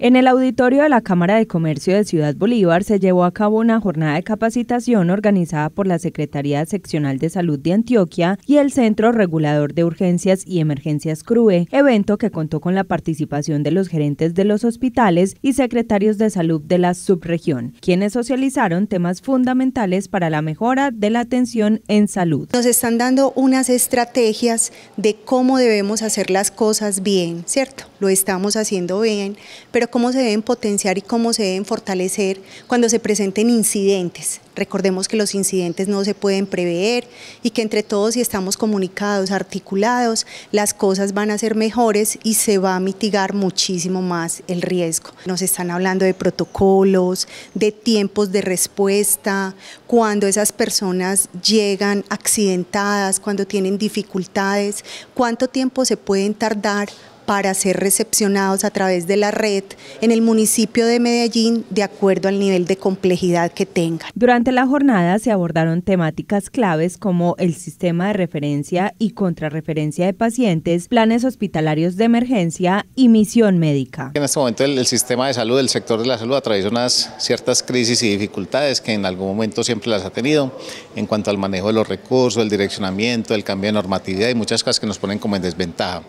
En el auditorio de la Cámara de Comercio de Ciudad Bolívar se llevó a cabo una jornada de capacitación organizada por la Secretaría Seccional de Salud de Antioquia y el Centro Regulador de Urgencias y Emergencias CRUE, evento que contó con la participación de los gerentes de los hospitales y secretarios de salud de la subregión, quienes socializaron temas fundamentales para la mejora de la atención en salud. Nos están dando unas estrategias de cómo debemos hacer las cosas bien, ¿cierto? Lo estamos haciendo bien, pero cómo se deben potenciar y cómo se deben fortalecer cuando se presenten incidentes. Recordemos que los incidentes no se pueden prever y que entre todos si estamos comunicados, articulados, las cosas van a ser mejores y se va a mitigar muchísimo más el riesgo. Nos están hablando de protocolos, de tiempos de respuesta, cuando esas personas llegan accidentadas, cuando tienen dificultades, cuánto tiempo se pueden tardar para ser recepcionados a través de la red en el municipio de Medellín de acuerdo al nivel de complejidad que tenga. Durante la jornada se abordaron temáticas claves como el sistema de referencia y contrarreferencia de pacientes, planes hospitalarios de emergencia y misión médica. En este momento el, sistema de salud, el sector de la salud atraviesa unas ciertas crisis y dificultades que en algún momento siempre las ha tenido en cuanto al manejo de los recursos, el direccionamiento, el cambio de normatividad y muchas cosas que nos ponen como en desventaja.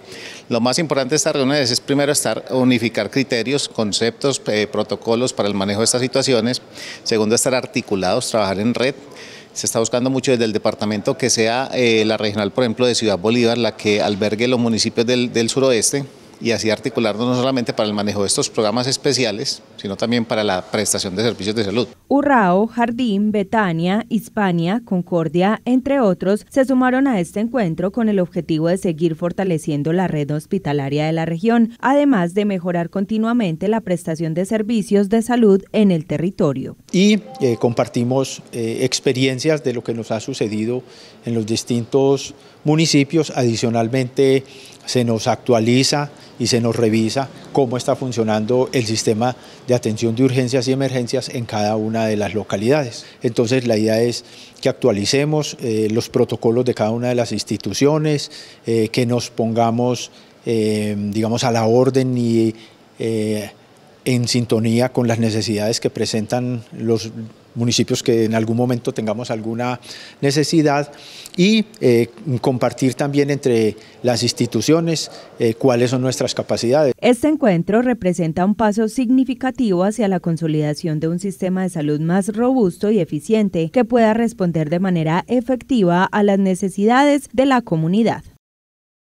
Lo más importante de estas reuniones es primero estar, unificar criterios, conceptos, eh, protocolos para el manejo de estas situaciones. Segundo, estar articulados, trabajar en red se está buscando mucho desde el departamento que sea eh, la regional, por ejemplo, de Ciudad Bolívar, la que albergue los municipios del suroeste, y así articularnos no solamente para el manejo de estos programas especiales, sino también para la prestación de servicios de salud. Urrao, Jardín, Betania, Hispania, Concordia, entre otros, se sumaron a este encuentro con el objetivo de seguir fortaleciendo la red hospitalaria de la región, además de mejorar continuamente la prestación de servicios de salud en el territorio. Y eh, compartimos eh, experiencias de lo que nos ha sucedido en los distintos municipios, adicionalmente se nos actualiza y se nos revisa cómo está funcionando el sistema de atención de urgencias y emergencias en cada una de las localidades. Entonces la idea es que actualicemos eh, los protocolos de cada una de las instituciones, eh, que nos pongamos, eh, digamos, a la orden y en sintonía con las necesidades que presentan los municipios que en algún momento tengamos alguna necesidad y eh, compartir también entre las instituciones eh, cuáles son nuestras capacidades. Este encuentro representa un paso significativo hacia la consolidación de un sistema de salud más robusto y eficiente que pueda responder de manera efectiva a las necesidades de la comunidad.